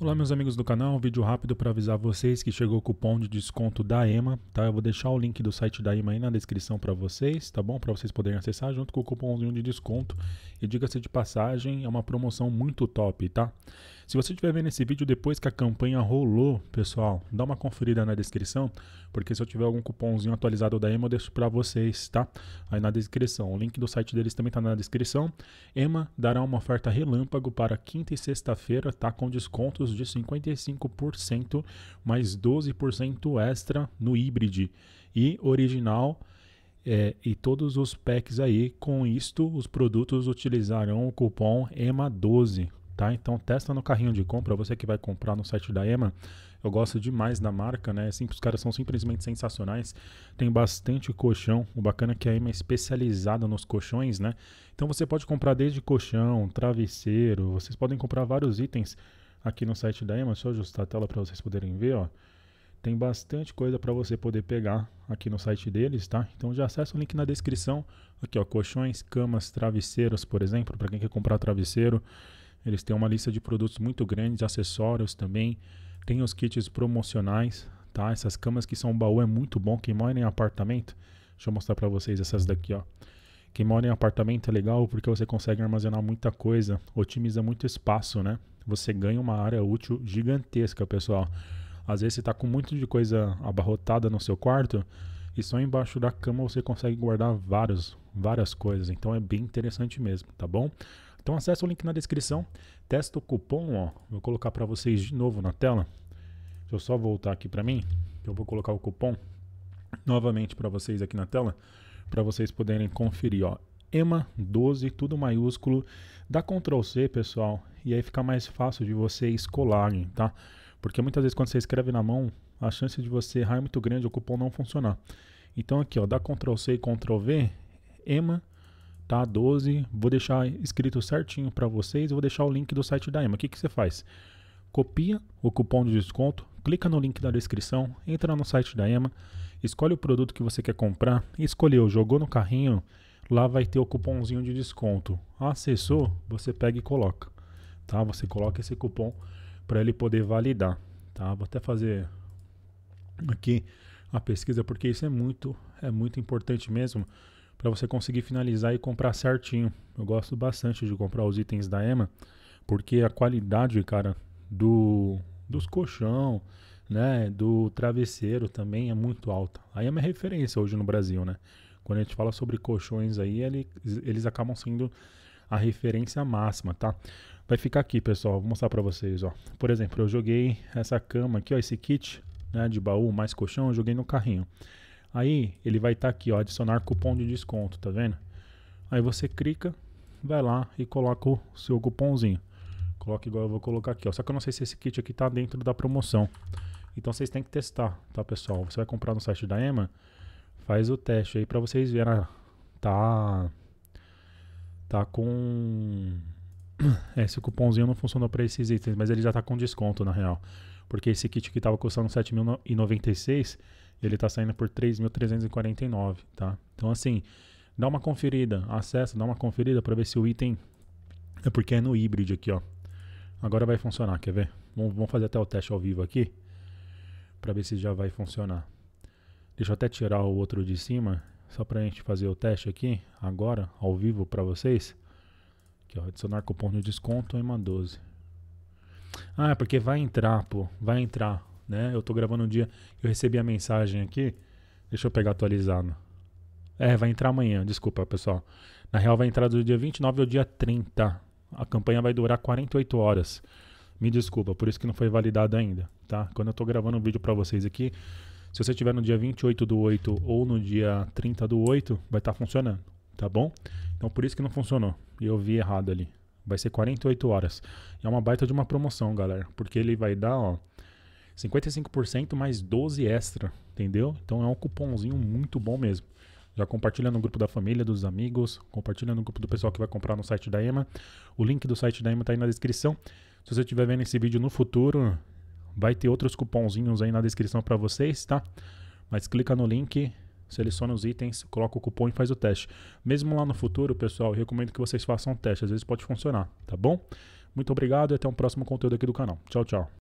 Olá meus amigos do canal, um vídeo rápido para avisar vocês que chegou o cupom de desconto da EMA, tá? Eu vou deixar o link do site da EMA aí na descrição para vocês, tá bom? Para vocês poderem acessar junto com o cupomzinho de desconto. E diga-se de passagem, é uma promoção muito top, tá? Se você estiver vendo esse vídeo depois que a campanha rolou, pessoal, dá uma conferida na descrição, porque se eu tiver algum cupomzinho atualizado da EMA, eu deixo para vocês, tá? Aí na descrição. O link do site deles também está na descrição. EMA dará uma oferta relâmpago para quinta e sexta-feira, tá? Com descontos de 55% mais 12% extra no híbrido e original. É, e todos os packs aí. Com isto, os produtos utilizarão o cupom EMA12 Tá? Então testa no carrinho de compra, você que vai comprar no site da EMA. Eu gosto demais da marca, né? Sim, os caras são simplesmente sensacionais. Tem bastante colchão. O bacana é que a EMA é especializada nos colchões, né? Então você pode comprar desde colchão, travesseiro, vocês podem comprar vários itens aqui no site da EMA. Deixa eu ajustar a tela para vocês poderem ver, ó. Tem bastante coisa para você poder pegar aqui no site deles, tá? Então já acessa o link na descrição. Aqui, ó, colchões, camas, travesseiros, por exemplo, para quem quer comprar travesseiro. Eles têm uma lista de produtos muito grande, acessórios também. Tem os kits promocionais, tá? Essas camas que são baú é muito bom. Quem mora em apartamento, deixa eu mostrar para vocês essas daqui, ó. Quem mora em apartamento é legal porque você consegue armazenar muita coisa, otimiza muito espaço, né? Você ganha uma área útil gigantesca, pessoal. Às vezes você tá com muito de coisa abarrotada no seu quarto e só embaixo da cama você consegue guardar vários, várias coisas. Então é bem interessante mesmo, tá bom? Então acessa o link na descrição, testa o cupom, ó. Vou colocar para vocês de novo na tela. Deixa eu só voltar aqui para mim, eu vou colocar o cupom novamente para vocês aqui na tela, para vocês poderem conferir, ó. EMA12, tudo maiúsculo, dá Ctrl C, pessoal, e aí fica mais fácil de vocês colarem, tá? Porque muitas vezes quando você escreve na mão, a chance de você errar é muito grande o cupom não funcionar. Então aqui, ó, dá Ctrl C e Ctrl V, EMA12, tá? 12. Vou deixar escrito certinho para vocês. Vou deixar o link do site da EMA. O que, que você faz? Copia o cupom de desconto, clica no link da descrição, entra no site da EMA, escolhe o produto que você quer comprar, escolheu, jogou no carrinho, lá vai ter o cupomzinho de desconto. Acessou, você pega e coloca, tá? Você coloca esse cupom para ele poder validar, tá? Vou até fazer aqui a pesquisa porque isso é muito, é muito importante mesmo para você conseguir finalizar e comprar certinho. Eu gosto bastante de comprar os itens da EMA, porque a qualidade, cara, do dos colchão, né, do travesseiro também é muito alta. A EMA é referência hoje no Brasil, né? Quando a gente fala sobre colchões aí, ele, eles acabam sendo a referência máxima, tá? Vai ficar aqui, pessoal, vou mostrar para vocês, ó. Por exemplo, eu joguei essa cama aqui, ó, esse kit, né, de baú mais colchão, eu joguei no carrinho. Aí ele vai estar tá aqui, ó, adicionar cupom de desconto, tá vendo? Aí você clica, vai lá e coloca o seu cupomzinho. Coloca igual eu vou colocar aqui, ó. Só que eu não sei se esse kit aqui tá dentro da promoção. Então vocês têm que testar, tá, pessoal? Você vai comprar no site da EMA, faz o teste aí para vocês verem. Ah, tá tá com esse cupomzinho não funcionou para esses itens, mas ele já tá com desconto na real. Porque esse kit que tava custando R$7.096 ele está saindo por 3.349, tá? Então assim, dá uma conferida, acessa, dá uma conferida para ver se o item é porque é no híbrido aqui, ó. Agora vai funcionar, quer ver? Vamos, vamos fazer até o teste ao vivo aqui para ver se já vai funcionar. Deixa eu até tirar o outro de cima, só para a gente fazer o teste aqui, agora, ao vivo para vocês. Aqui, ó, adicionar cupom de desconto em 12. Ah, é porque vai entrar, pô, vai entrar né? Eu tô gravando um dia eu recebi a mensagem aqui. Deixa eu pegar atualizado. É, vai entrar amanhã, desculpa, pessoal. Na real vai entrar do dia 29 ao dia 30. A campanha vai durar 48 horas. Me desculpa, por isso que não foi validado ainda, tá? Quando eu tô gravando um vídeo para vocês aqui, se você tiver no dia 28 do 8 ou no dia 30 do 8, vai estar tá funcionando, tá bom? Então por isso que não funcionou. E eu vi errado ali. Vai ser 48 horas. É uma baita de uma promoção, galera. Porque ele vai dar, ó. 55% mais 12 extra, entendeu? Então é um cupomzinho muito bom mesmo. Já compartilha no grupo da família, dos amigos, compartilha no grupo do pessoal que vai comprar no site da EMA. O link do site da EMA está aí na descrição. Se você estiver vendo esse vídeo no futuro, vai ter outros cupomzinhos aí na descrição para vocês, tá? Mas clica no link, seleciona os itens, coloca o cupom e faz o teste. Mesmo lá no futuro, pessoal, recomendo que vocês façam o teste, às vezes pode funcionar, tá bom? Muito obrigado e até um próximo conteúdo aqui do canal. Tchau, tchau.